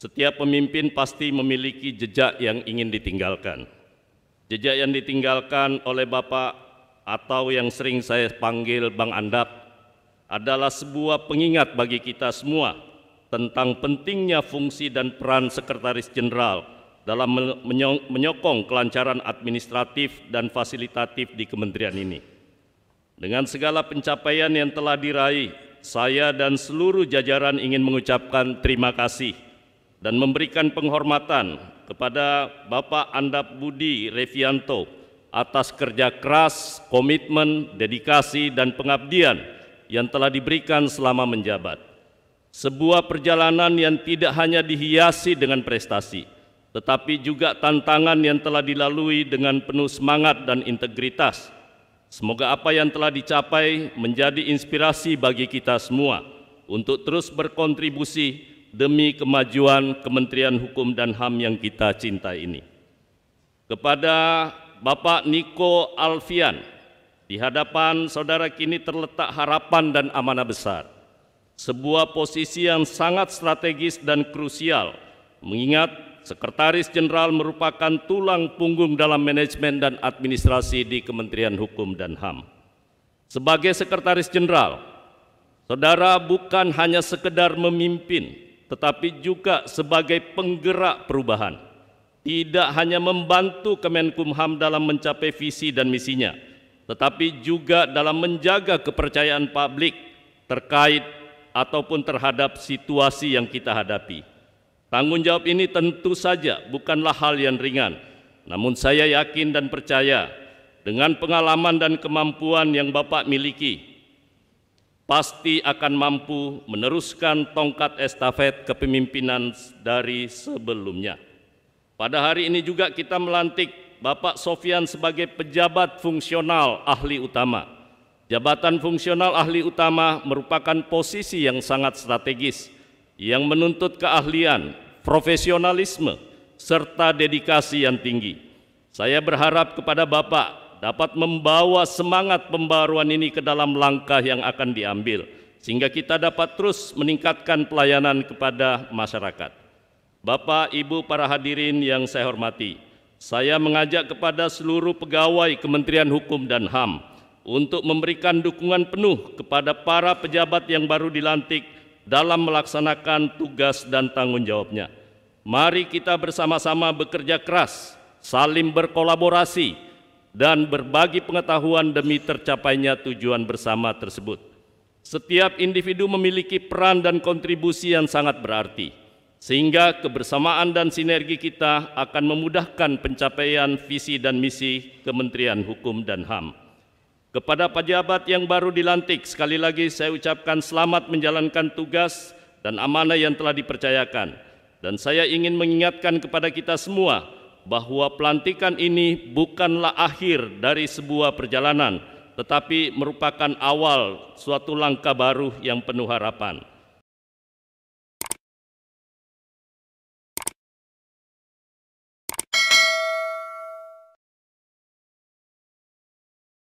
Setiap pemimpin pasti memiliki jejak yang ingin ditinggalkan. Jejak yang ditinggalkan oleh Bapak atau yang sering saya panggil Bang Andap adalah sebuah pengingat bagi kita semua tentang pentingnya fungsi dan peran Sekretaris Jenderal dalam menyokong kelancaran administratif dan fasilitatif di kementerian ini. Dengan segala pencapaian yang telah diraih, saya dan seluruh jajaran ingin mengucapkan terima kasih dan memberikan penghormatan kepada Bapak Andap Budi Revianto atas kerja keras, komitmen, dedikasi, dan pengabdian yang telah diberikan selama menjabat. Sebuah perjalanan yang tidak hanya dihiasi dengan prestasi, tetapi juga tantangan yang telah dilalui dengan penuh semangat dan integritas. Semoga apa yang telah dicapai menjadi inspirasi bagi kita semua untuk terus berkontribusi demi kemajuan Kementerian Hukum dan HAM yang kita cintai ini. Kepada Bapak Niko Alfian, di hadapan saudara kini terletak harapan dan amanah besar. Sebuah posisi yang sangat strategis dan krusial, mengingat Sekretaris Jenderal merupakan tulang punggung dalam manajemen dan administrasi di Kementerian Hukum dan HAM. Sebagai Sekretaris Jenderal, Saudara bukan hanya sekedar memimpin, tetapi juga sebagai penggerak perubahan. Tidak hanya membantu Kemenkumham dalam mencapai visi dan misinya, tetapi juga dalam menjaga kepercayaan publik terkait ataupun terhadap situasi yang kita hadapi. Tanggung jawab ini tentu saja bukanlah hal yang ringan, namun saya yakin dan percaya dengan pengalaman dan kemampuan yang Bapak miliki, pasti akan mampu meneruskan tongkat estafet kepemimpinan dari sebelumnya. Pada hari ini juga kita melantik Bapak Sofian sebagai pejabat fungsional ahli utama. Jabatan fungsional ahli utama merupakan posisi yang sangat strategis yang menuntut keahlian, profesionalisme, serta dedikasi yang tinggi. Saya berharap kepada Bapak dapat membawa semangat pembaruan ini ke dalam langkah yang akan diambil, sehingga kita dapat terus meningkatkan pelayanan kepada masyarakat. Bapak, Ibu, para hadirin yang saya hormati, saya mengajak kepada seluruh pegawai Kementerian Hukum dan HAM untuk memberikan dukungan penuh kepada para pejabat yang baru dilantik dalam melaksanakan tugas dan tanggung jawabnya. Mari kita bersama-sama bekerja keras, saling berkolaborasi, dan berbagi pengetahuan demi tercapainya tujuan bersama tersebut. Setiap individu memiliki peran dan kontribusi yang sangat berarti, sehingga kebersamaan dan sinergi kita akan memudahkan pencapaian visi dan misi Kementerian Hukum dan HAM. Kepada pejabat yang baru dilantik, sekali lagi saya ucapkan selamat menjalankan tugas dan amanah yang telah dipercayakan. Dan saya ingin mengingatkan kepada kita semua, bahwa pelantikan ini bukanlah akhir dari sebuah perjalanan, tetapi merupakan awal suatu langkah baru yang penuh harapan.